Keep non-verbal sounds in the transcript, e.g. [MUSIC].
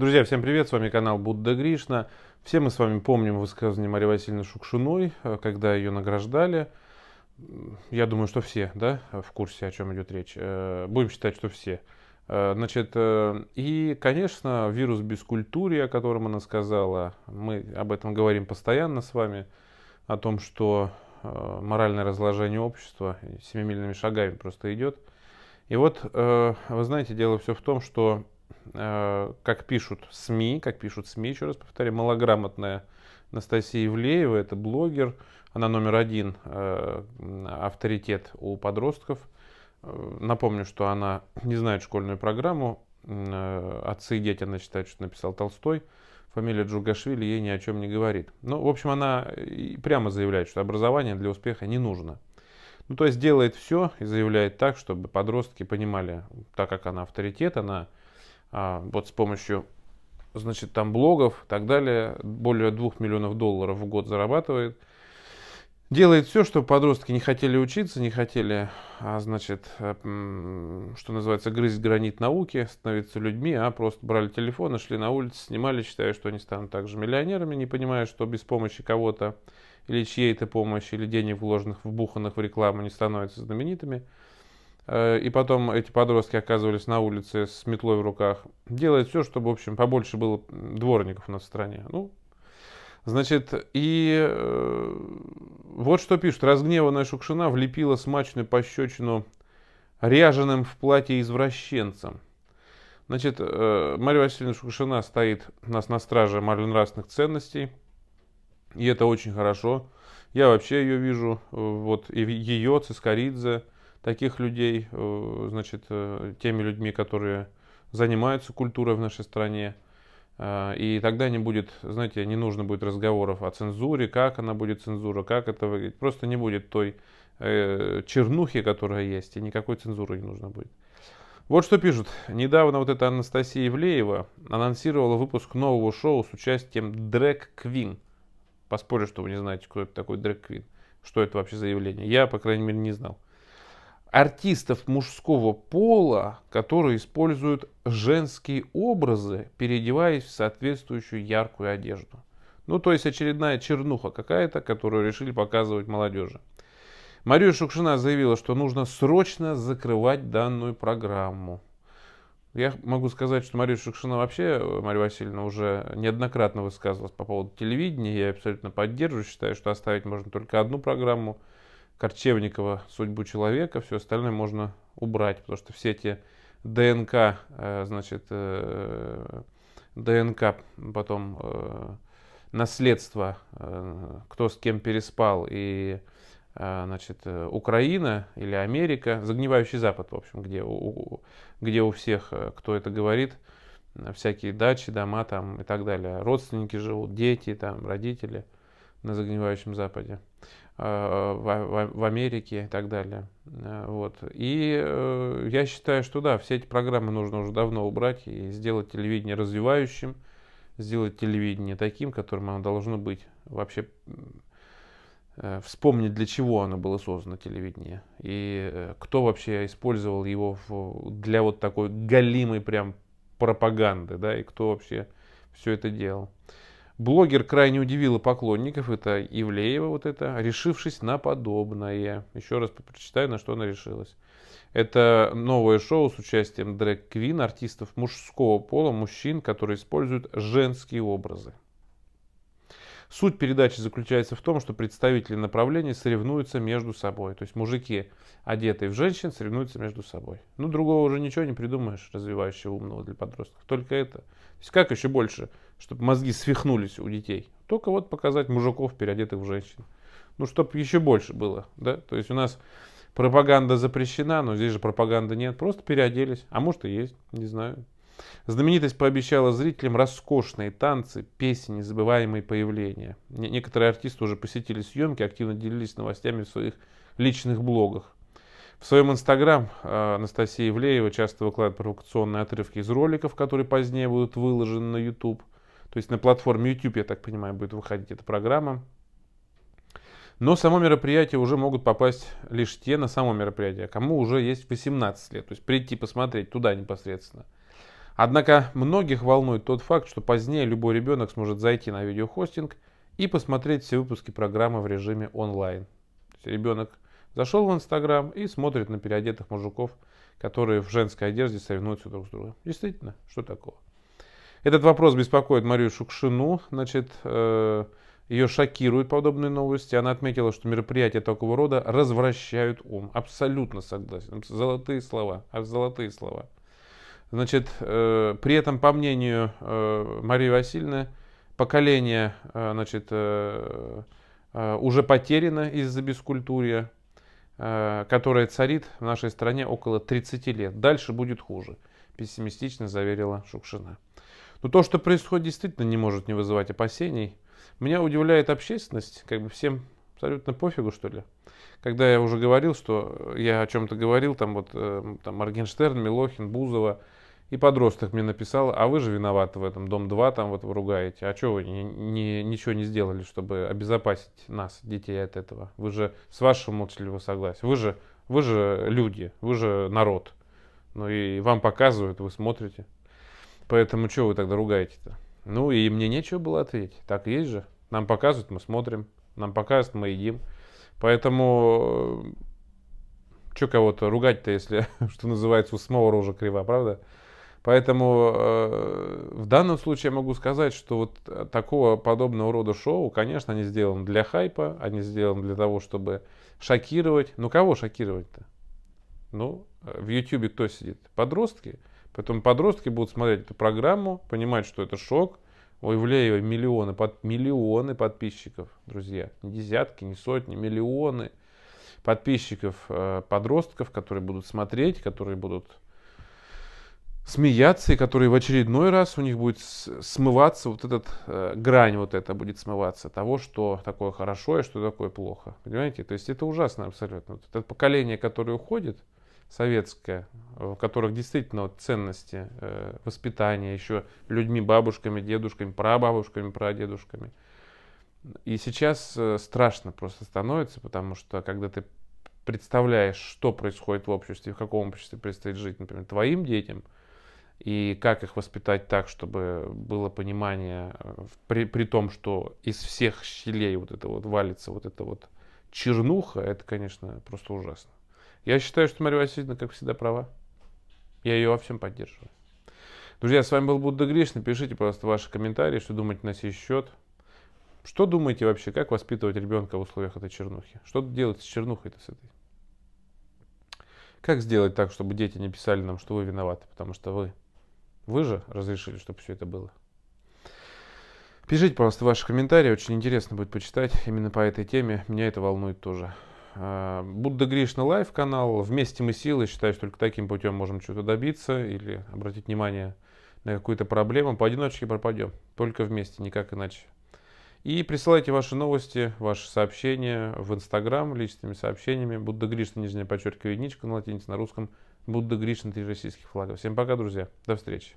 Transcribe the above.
Друзья, всем привет, с вами канал Будда Гришна. Все мы с вами помним высказывание Марии Васильевны Шукшиной, э, когда ее награждали. Я думаю, что все, да, в курсе, о чем идет речь. Э, будем считать, что все. Э, значит, и, конечно, вирус бескультурия, о котором она сказала, мы об этом говорим постоянно с вами, о том, что моральное разложение общества семимильными шагами просто идет. И вот, вы знаете, дело все в том, что Э, как пишут СМИ, как пишут СМИ, еще раз повторяю, малограмотная Анастасия Ивлеева, это блогер, она номер один э, авторитет у подростков. Э, напомню, что она не знает школьную программу, отцы и дети она считает, что написал Толстой, фамилия Джугашвили ей ни о чем не говорит. Ну, в общем, она прямо заявляет, что образование для успеха не нужно. Ну, то есть делает все и заявляет так, чтобы подростки понимали, так как она авторитет, она а, вот с помощью значит, там блогов и так далее, более 2 миллионов долларов в год зарабатывает. Делает все, что подростки не хотели учиться, не хотели, а, значит, э, что называется, грызть гранит науки, становиться людьми, а просто брали телефоны, шли на улицу, снимали, считая, что они станут также миллионерами, не понимая, что без помощи кого-то или чьей-то помощи, или денег, вложенных, вбуханных в рекламу, не становятся знаменитыми. Э, и потом эти подростки оказывались на улице с метлой в руках. Делает все, чтобы, в общем, побольше было дворников у нас в стране. Ну, значит, и э, вот что пишут. Разгневанная Шукшина влепила смачную пощечину ряженым в платье извращенцам. Значит, э, Мария Васильевна Шукшина стоит у нас на страже морально-нравственных ценностей. И это очень хорошо. Я вообще ее вижу, вот, и ее, Цискоридзе, таких людей, э, значит, э, теми людьми, которые занимаются культурой в нашей стране. Э, и тогда не будет, знаете, не нужно будет разговоров о цензуре, как она будет цензура, как это выглядит. Просто не будет той чернухи, которая есть, и никакой цензуры не нужно будет. Вот что пишут. Недавно вот эта Анастасия Ивлеева анонсировала выпуск нового шоу с участием Дрэк Квин. Поспорю, что вы не знаете, кто это такой Дрэк Квин. Что это вообще за явление. Я, по крайней мере, не знал артистов мужского пола, которые используют женские образы, переодеваясь в соответствующую яркую одежду. Ну, то есть очередная чернуха какая-то, которую решили показывать молодежи. Мария Шукшина заявила, что нужно срочно закрывать данную программу. Я могу сказать, что Мария Шукшина вообще, Мария Васильевна, уже неоднократно высказывалась по поводу телевидения. Я абсолютно поддерживаю, считаю, что оставить можно только одну программу – Корчевникова судьбу человека, все остальное можно убрать, потому что все эти ДНК, э, значит, э, ДНК потом э, наследство, кто с кем переспал, и значит, Украина или Америка, загнивающий Запад, в общем, где у, где у всех, кто это говорит, всякие дачи, дома там и так далее. Родственники живут, дети, там, родители на загнивающем Западе. Э, в, Америке и так далее. Э, вот. И э, я считаю, что да, все эти программы нужно уже давно убрать и сделать телевидение развивающим, сделать телевидение таким, которым оно должно быть. Вообще вспомнить, для чего оно было создано, телевидение. И кто вообще использовал его для вот такой галимой прям пропаганды, да, и кто вообще все это делал. Блогер крайне удивила поклонников, это Ивлеева вот это, решившись на подобное. Еще раз прочитаю, на что она решилась. Это новое шоу с участием дрэк-квин, артистов мужского пола, мужчин, которые используют женские образы. Суть передачи заключается в том, что представители направлений соревнуются между собой. То есть мужики, одетые в женщин, соревнуются между собой. Ну, другого уже ничего не придумаешь, развивающего умного для подростков. Только это. То есть как еще больше, чтобы мозги свихнулись у детей? Только вот показать мужиков, переодетых в женщин. Ну, чтобы еще больше было, да? То есть у нас пропаганда запрещена, но здесь же пропаганды нет. Просто переоделись. А может и есть, не знаю. Знаменитость пообещала зрителям роскошные танцы, песни, незабываемые появления. Некоторые артисты уже посетили съемки, активно делились новостями в своих личных блогах. В своем инстаграм а, Анастасия Ивлеева часто выкладывает провокационные отрывки из роликов, которые позднее будут выложены на YouTube. То есть на платформе YouTube, я так понимаю, будет выходить эта программа. Но само мероприятие уже могут попасть лишь те на само мероприятие, а кому уже есть 18 лет. То есть прийти посмотреть туда непосредственно – Однако многих волнует тот факт, что позднее любой ребенок сможет зайти на видеохостинг и посмотреть все выпуски программы в режиме онлайн. То есть ребенок зашел в Инстаграм и смотрит на переодетых мужиков, которые в женской одежде соревнуются друг с другом. Действительно, что такого? Этот вопрос беспокоит Марию Шукшину. Значит, э, ее шокируют подобные новости. Она отметила, что мероприятия такого рода развращают ум. Абсолютно согласен. Золотые слова. Золотые слова. Значит, э, при этом, по мнению э, Марии Васильевны, поколение э, значит, э, э, уже потеряно из-за бескультурья, э, которое царит в нашей стране около 30 лет. Дальше будет хуже, пессимистично заверила Шукшина. Но то, что происходит, действительно не может не вызывать опасений. Меня удивляет общественность, как бы всем абсолютно пофигу, что ли. Когда я уже говорил, что я о чем-то говорил, там вот э, там Моргенштерн, Милохин, Бузова – и подросток мне написал, а вы же виноваты в этом, Дом-2 там вот вы ругаете. А что вы не, не, ничего не сделали, чтобы обезопасить нас, детей, от этого? Вы же с вашего молчаливого согласия. Вы же, вы же люди, вы же народ. Ну и вам показывают, вы смотрите. Поэтому что вы тогда ругаете-то? Ну и мне нечего было ответить. Так есть же. Нам показывают, мы смотрим. Нам показывают, мы едим. Поэтому э, что кого-то ругать-то, если, [LAUGHS] что называется, у самого рожа крива, правда? Поэтому э, в данном случае я могу сказать, что вот э, такого подобного рода шоу, конечно, они сделаны для хайпа, они сделаны для того, чтобы шокировать. Ну кого шокировать-то? Ну, э, в Ютьюбе кто сидит? Подростки. Поэтому подростки будут смотреть эту программу, понимать, что это шок. У Ивлеева миллионы, под, миллионы подписчиков, друзья. Не десятки, не сотни, миллионы подписчиков, э, подростков, которые будут смотреть, которые будут смеяться, и которые в очередной раз у них будет смываться вот этот э, грань вот это будет смываться того, что такое хорошо и что такое плохо. Понимаете? То есть это ужасно абсолютно. Вот это поколение, которое уходит, советское, э, в которых действительно вот ценности э, воспитания еще людьми, бабушками, дедушками, прабабушками, прадедушками. И сейчас э, страшно просто становится, потому что когда ты представляешь, что происходит в обществе, в каком обществе предстоит жить, например, твоим детям – и как их воспитать так, чтобы было понимание, э, при, при том, что из всех щелей вот это вот валится вот это вот чернуха, это, конечно, просто ужасно. Я считаю, что Мария Васильевна, как всегда, права. Я ее во всем поддерживаю. Друзья, с вами был Будда Гришин. Напишите, пожалуйста, ваши комментарии, что думаете на сей счет. Что думаете вообще, как воспитывать ребенка в условиях этой чернухи? Что делать с чернухой-то с этой? Как сделать так, чтобы дети не писали нам, что вы виноваты, потому что вы вы же разрешили, чтобы все это было. Пишите, пожалуйста, ваши комментарии. Очень интересно будет почитать именно по этой теме. Меня это волнует тоже. А, Будда Гришна Лайв канал. Вместе мы силы. Считаю, что только таким путем можем что-то добиться или обратить внимание на какую-то проблему. Поодиночке пропадем. Только вместе, никак иначе. И присылайте ваши новости, ваши сообщения в Инстаграм личными сообщениями. Будда Гришна, нижнее подчеркивание, единичка на латинице, на русском – Будда Гришин, три российских флагов. Всем пока, друзья. До встречи.